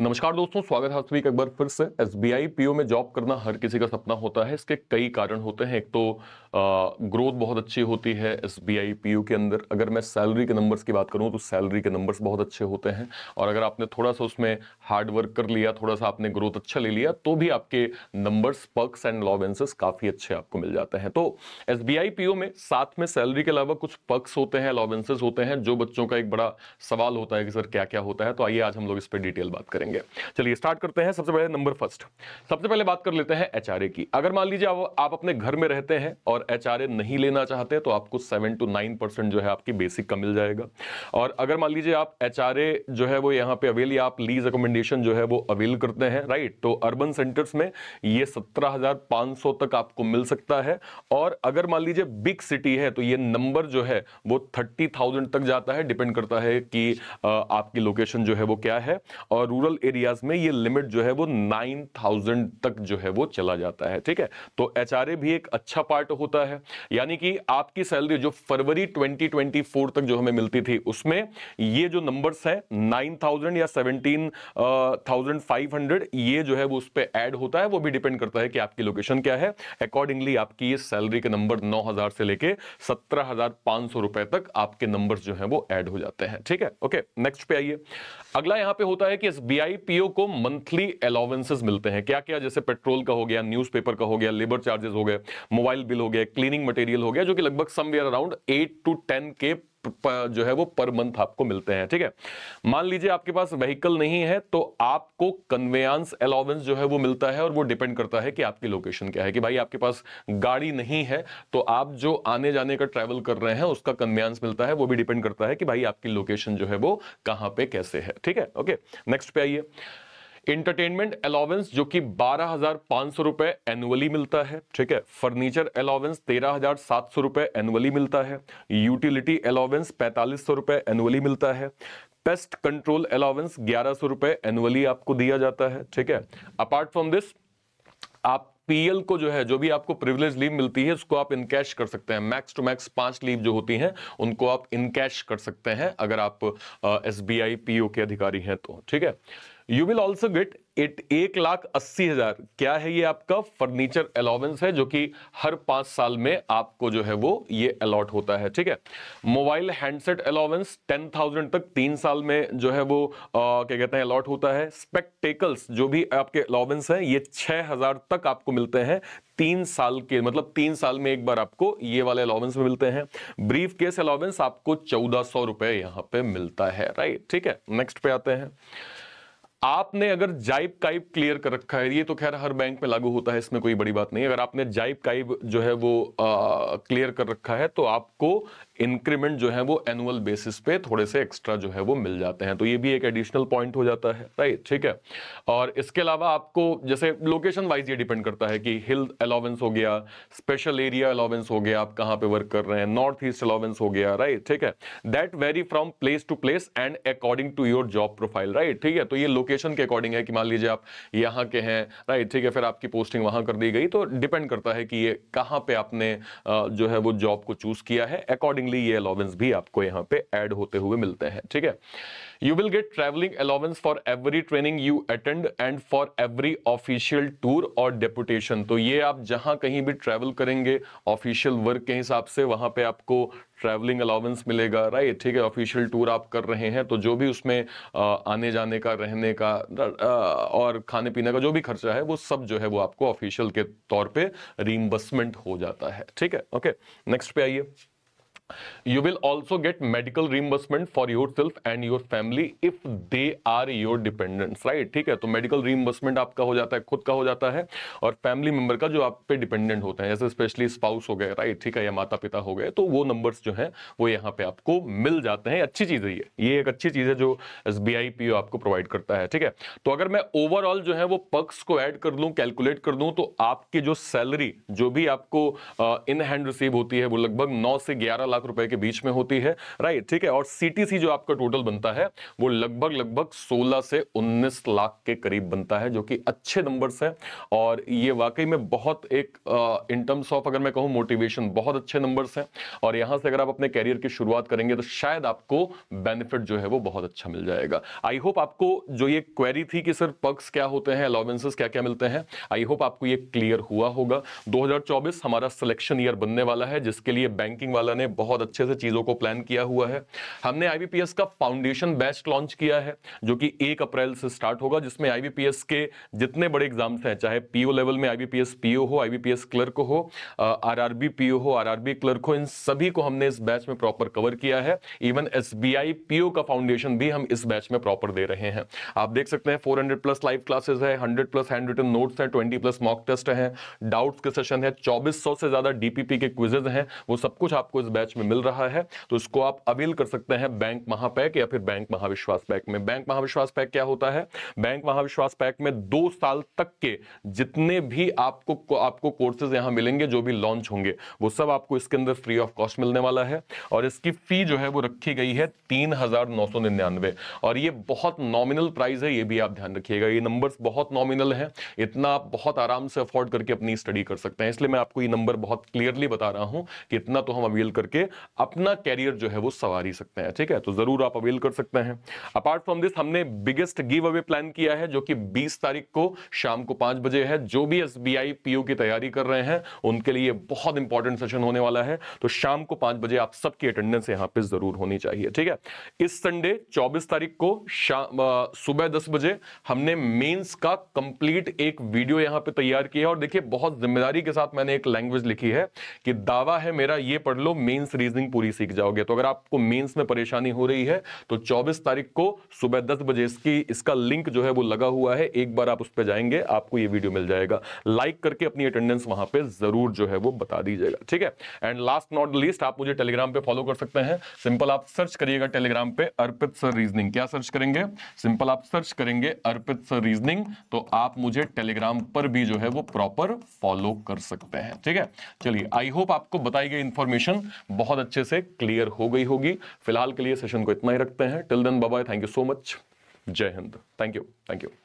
नमस्कार दोस्तों स्वागत है आप एक बार फिर से एस बी में जॉब करना हर किसी का सपना होता है इसके कई कारण होते हैं एक तो ग्रोथ बहुत अच्छी होती है एस बी के अंदर अगर मैं सैलरी के नंबर्स की बात करूं तो सैलरी के नंबर्स बहुत अच्छे होते हैं और अगर आपने थोड़ा सा उसमें हार्ड वर्क कर लिया थोड़ा सा आपने ग्रोथ अच्छा ले लिया तो भी आपके नंबर्स पर्क्स एंड लॉबेंसेस काफ़ी अच्छे आपको मिल जाते हैं तो एस बी में साथ में सैलरी के अलावा कुछ पर्क्स होते हैं लॉबेंसेज होते हैं जो बच्चों का एक बड़ा सवाल होता है कि सर क्या क्या होता है तो आइए आज हम लोग इस पर डिटेल बात करें करेंगे चलिए स्टार्ट करते हैं सबसे पहले नंबर फर्स्ट सबसे पहले बात कर लेते हैं एच की अगर मान लीजिए आप अपने घर में रहते हैं और एच नहीं लेना चाहते तो आपको सेवन टू नाइन परसेंट जो है आपकी बेसिक का मिल जाएगा और अगर मान लीजिए आप एच जो है वो यहाँ पे अवेल या आप लीज रिकमेंडेशन जो है वो अवेल करते हैं राइट तो अर्बन सेंटर्स में ये सत्रह तक आपको मिल सकता है और अगर मान लीजिए बिग सिटी है तो ये नंबर जो है वो थर्टी तक जाता है डिपेंड करता है कि आपकी लोकेशन जो है वो क्या है और रूरल रूरल एरियाज में ये लिमिट जो है वो 9000 तक जो है वो चला जाता है ठीक है तो एच भी एक अच्छा पार्ट होता है यानी कि आपकी सैलरी जो फरवरी 2024 तक जो हमें मिलती थी उसमें ये जो नंबर्स है 9000 या 17500 ये जो है वो उस पर एड होता है वो भी डिपेंड करता है कि आपकी लोकेशन क्या है अकॉर्डिंगली आपकी ये सैलरी के नंबर 9000 से लेके 17500 रुपए तक आपके नंबर जो है वो एड हो जाते हैं ठीक है ओके नेक्स्ट पे आइए अगला यहां पे होता है कि एस सीआईपीओ को मंथली अलाउंसेस मिलते हैं क्या क्या जैसे पेट्रोल का हो गया न्यूज़पेपर का हो गया लेबर चार्जेस हो गए मोबाइल बिल हो गया क्लीनिंग मटेरियल हो गया जो कि लगभग somewhere around eight to ten के जो है वो पर मंथ आपको मिलते हैं ठीक है मान लीजिए आपके पास व्हीकल नहीं है तो आपको कन्वेयांस अलाउवेंस जो है वो मिलता है और वो डिपेंड करता है कि आपकी लोकेशन क्या है कि भाई आपके पास गाड़ी नहीं है तो आप जो आने जाने का ट्रैवल कर रहे हैं उसका कन्वेयांस मिलता है वो भी डिपेंड करता है कि भाई आपकी लोकेशन जो है वो कहां पे कैसे है ठीक है ओके नेक्स्ट पे आइए इंटरटेनमेंट अलाउवेंस जो कि बारह हजार पांच सौ रुपए एनुअली मिलता है ठीक है फर्नीचर अलावेंस तेरह हजार सात सौ रुपए एनुअली मिलता है यूटिलिटी अलावेंस पैंतालीस सौ रुपए एनुअली मिलता है पेस्ट कंट्रोल अलावेंस ग्यारह सौ रुपए एनुअली आपको दिया जाता है ठीक है अपार्ट फ्रॉम दिस आप पीएल को जो है जो भी आपको प्रिविलेज लीव मिलती है उसको आप इनकैश कर सकते हैं मैक्स टू मैक्स पांच लीव जो होती हैं उनको आप इनकैश कर सकते हैं अगर आप एस बी आई पीओ के अधिकारी हैं तो ठीक है you will also get it एक लाख अस्सी हजार क्या है ये आपका फर्नीचर अलाउवेंस है जो कि हर पांच साल में आपको जो है वो ये अलॉट होता है ठीक है mobile handset allowance ten thousand तक तीन साल में जो है वो क्या कहते हैं अलॉट होता है स्पेक्टेकल्स जो भी आपके अलाउवेंस है ये छह हजार तक आपको मिलते हैं तीन साल के मतलब तीन साल में एक बार आपको ये वाले अलाउवेंस में मिलते हैं ब्रीफ केस अलाउवेंस आपको चौदह सौ रुपए यहां पर मिलता है राइट ठीक है नेक्स्ट पे आते हैं आपने अगर जाइब काइब क्लियर कर रखा है ये तो खैर हर बैंक में लागू होता है इसमें कोई बड़ी बात नहीं अगर आपने जाइब काइब जो है वो क्लियर कर रखा है तो आपको इंक्रीमेंट जो है वो एनुअल बेसिस पे थोड़े से एक्स्ट्रा जो है वो मिल जाते हैं तो ये भी एक एडिशनल पॉइंट हो जाता है राइट ठीक है और इसके अलावा आपको जैसे लोकेशन वाइज ये डिपेंड करता है कि हिल अलाउेंस हो गया स्पेशल एरिया अलाउेंस हो गया आप कहाँ पे वर्क कर रहे हैं नॉर्थ ईस्ट अलाउेंस हो गया राइट ठीक है that vary from place to place and according to your job profile right ठीक है तो ये लोकेशन के अकॉर्डिंग है कि मान लीजिए आप यहाँ के हैं राइट ठीक है फिर आपकी पोस्टिंग वहाँ कर दी गई तो डिपेंड करता है कि ये कहाँ पर आपने जो है वो जॉब को चूज किया है अकॉर्डिंग अकॉर्डिंगली ये अलाउंस भी आपको यहाँ पे ऐड होते हुए मिलते हैं ठीक है you will get travelling allowance for every training you attend and for every official tour और डेपुटेशन तो ये आप जहाँ कहीं भी ट्रैवल करेंगे ऑफिशियल वर्क के हिसाब से वहाँ पे आपको ट्रैवलिंग अलाउंस मिलेगा राइट ठीक है ऑफिशियल टूर आप कर रहे हैं तो जो भी उसमें आने जाने का रहने का और खाने पीने का जो भी खर्चा है वो सब जो है वो आपको ऑफिशियल के तौर पे रीम्बर्समेंट हो जाता है ठीक है ओके नेक्स्ट पे आइए you will also get medical reimbursement for yourself and your family if they are your dependents right ठीक है तो medical reimbursement आपका हो जाता है खुद का हो जाता है और family member का जो आप पे dependent होते हैं जैसे specially spouse हो गए right ठीक है या माता पिता हो गए तो वो numbers जो हैं वो यहाँ पे आपको मिल जाते हैं अच्छी चीज़ है ये ये एक अच्छी चीज़ है जो एस बी आई पी आपको प्रोवाइड करता है ठीक है तो अगर मैं ओवरऑल जो है वो पक्स को ऐड कर लूँ कैलकुलेट कर लूँ तो आपकी जो सैलरी जो भी आपको इन हैंड रिसीव होती है वो लगभग नौ से ग्यारह लाख रुपए के बीच में होती है राइट ठीक है और सीटीसी जो आपका टोटल बनता है वो लगभग लगभग 16 से 19 लाख के करीब बनता है जो कि अच्छे नंबर्स हैं और ये वाकई में बहुत एक इन टर्म्स ऑफ अगर मैं कहूँ मोटिवेशन बहुत अच्छे नंबर्स हैं और यहाँ से अगर आप अपने कैरियर की शुरुआत करेंगे तो शायद आपको बेनिफिट जो है वो बहुत अच्छा मिल जाएगा आई होप आपको जो ये क्वेरी थी कि सर पक्स क्या होते हैं अलाउेंसेस क्या क्या मिलते हैं आई होप आपको ये क्लियर हुआ होगा 2024 हमारा सिलेक्शन ईयर बनने वाला है जिसके लिए बैंकिंग वाला ने बहुत बहुत अच्छे से चीज़ों को प्लान किया हुआ है हमने आईबीपीएस का फाउंडेशन बैच लॉन्च किया है जो कि एक अप्रैल से स्टार्ट होगा जिसमें आईबीपीएस के जितने बड़े एग्जाम्स हैं चाहे पीओ लेवल में आईबीपीएस पीओ हो आईबीपीएस क्लर्क हो आरआरबी पीओ हो आरआरबी क्लर्क हो इन सभी को हमने इस बैच में प्रॉपर कवर किया है इवन एसबीआई पीओ का फाउंडेशन भी हम इस बैच में प्रॉपर दे रहे हैं आप देख सकते हैं 400 प्लस लाइव क्लासेस है hundred plus hand written notes हैं ट्वेंटी प्लस मॉक टेस्ट हैं डाउट्स के सेशन है 2400 से ज्यादा डीपीपी के क्विजेज हैं वो सब कुछ आपको इस बैच में मिल रहा है तो इसको आप अवेल कर सकते हैं बैंक महापैक या फिर बैंक महाविश्वास पैक में बैंक महाविश्वास पैक क्या होता है बैंक महाविश्वास पैक में दो साल तक के जितने भी आपको आपको कोर्सेज यहां मिलेंगे जो भी लॉन्च होंगे वो सब आपको इसके अंदर फ्री ऑफ कॉस्ट मिलने वाला है और इसकी फी जो है वो रखी गई है तीन और ये बहुत नॉमिनल प्राइस है ये भी आप ध्यान रखिएगा ये नंबर्स बहुत नॉमिनल हैं इतना आप बहुत आराम से अफोर्ड करके अपनी स्टडी कर सकते हैं इसलिए मैं आपको ये नंबर बहुत क्लियरली बता रहा हूं कि इतना तो हम अवेल करके अपना कैरियर जो है वो संवारी सकते हैं ठीक है तो जरूर आप अवेल कर सकते हैं अपार्ट फ्रॉम दिस हमने बिगेस्ट गिव अवे प्लान किया है जो कि 20 तारीख को शाम को पांच बजे है जो भी एस बी की तैयारी कर रहे हैं उनके लिए बहुत इंपॉर्टेंट सेशन होने वाला है तो शाम को पांच बजे आप सबकी अटेंडेंस यहाँ पे जरूर होनी चाहिए ठीक है इस संडे चौबीस तारीख को सुबह दस बजे हमने मेंस का कंप्लीट एक वीडियो यहां पे तैयार किया और देखिए बहुत जिम्मेदारी के साथ मैंने एक लैंग्वेज लिखी है कि दावा है मेरा ये पढ़ लो मेंस रीजनिंग पूरी सीख जाओगे तो अगर आपको मेंस में परेशानी हो रही है तो 24 तारीख को सुबह 10 बजे इसकी इसका लिंक जो है वो लगा हुआ है एक बार आप उस पर जाएंगे आपको ये वीडियो मिल जाएगा लाइक करके अपनी अटेंडेंस वहां पर जरूर जो है वो बता दीजिएगा ठीक है एंड लास्ट नॉट लीस्ट आप मुझे टेलीग्राम पर फॉलो कर सकते हैं सिंपल आप सर्च करिएगा टेलीग्राम पे अर्पित सर रीजनिंग क्या सर्च करेंगे सिंपल आप सर्च करेंगे अर्पित सर रीजनिंग तो आप मुझे टेलीग्राम पर भी जो है वो प्रॉपर फॉलो कर सकते हैं ठीक है चलिए आई होप आपको बताई गई इंफॉर्मेशन बहुत बहुत अच्छे से क्लियर हो गई होगी फिलहाल के लिए सेशन को इतना ही रखते हैं till then bye thank you so much जय हिंद थैंक यू थैंक यू